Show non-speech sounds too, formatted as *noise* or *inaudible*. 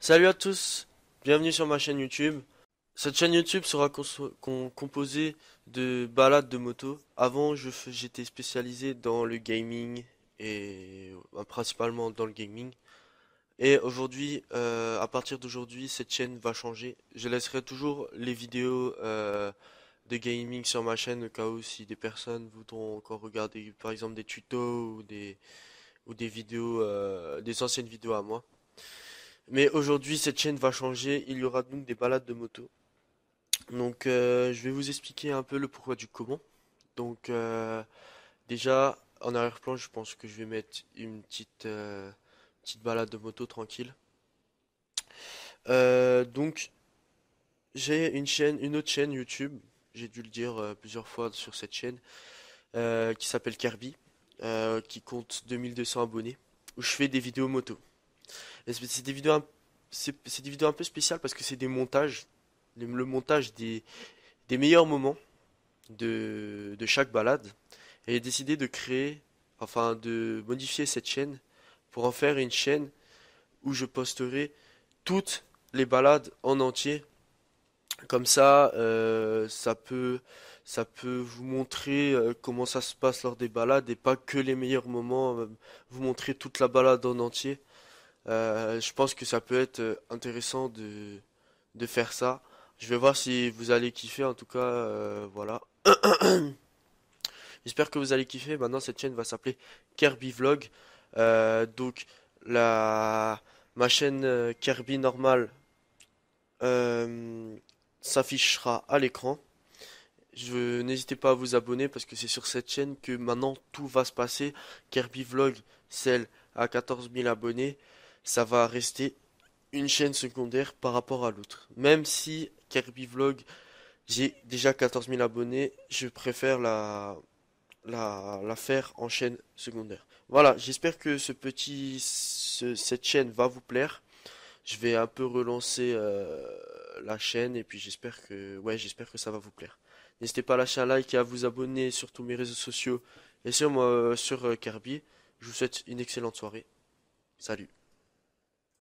Salut à tous, bienvenue sur ma chaîne YouTube. Cette chaîne YouTube sera composée de balades de moto. Avant, j'étais spécialisé dans le gaming et euh, principalement dans le gaming. Et aujourd'hui, euh, à partir d'aujourd'hui, cette chaîne va changer. Je laisserai toujours les vidéos euh, de gaming sur ma chaîne au cas où si des personnes voudront encore regarder, par exemple des tutos ou des ou des vidéos, des anciennes vidéos à moi. Mais aujourd'hui, cette chaîne va changer. Il y aura donc des balades de moto. Donc, euh, je vais vous expliquer un peu le pourquoi du comment. Donc, euh, déjà, en arrière-plan, je pense que je vais mettre une petite, euh, petite balade de moto tranquille. donc, j'ai une chaîne, une autre chaîne YouTube. J'ai dû le dire plusieurs fois sur cette chaîne, qui s'appelle Kirby, qui compte 2200 abonnés, où je fais des vidéos moto. C'est des vidéos, un peu spéciales parce que c'est des montages, le, montage des, meilleurs moments de, chaque balade. Et j'ai décidé de créer, enfin de modifier cette chaîne pour en faire une chaîne où je posterai toutes les balades en entier. Comme ça, euh, ça peut, vous montrer euh, comment ça se passe lors des balades et pas que les meilleurs moments. Euh, vous montrer toute la balade en entier. Euh, je pense que ça peut être euh, intéressant de, faire ça. Je vais voir si vous allez kiffer. En tout cas, euh, voilà. *coughs* J'espère que vous allez kiffer. Maintenant, cette chaîne va s'appeler Kirby Vlog. donc, ma chaîne Kirby normal s'affichera à l'écran. Je n'hésitez pas à vous abonner parce que c'est sur cette chaîne que maintenant tout va se passer. Kirby Vlog, celle à 14 000 abonnés ça va rester une chaîne secondaire par rapport à l'autre. Même si Kirby Vlog, j'ai déjà 14 000 abonnés, je préfère la, faire en chaîne secondaire. Voilà, j'espère que ce petit, cette chaîne va vous plaire. Je vais un peu relancer euh, la chaîne et puis j'espère que, ouais, j'espère que ça va vous plaire. N'hésitez pas à lâcher un like et à vous abonner sur tous mes réseaux sociaux et sur, moi, euh, sur euh, Kirby. Je vous souhaite une excellente soirée. Salut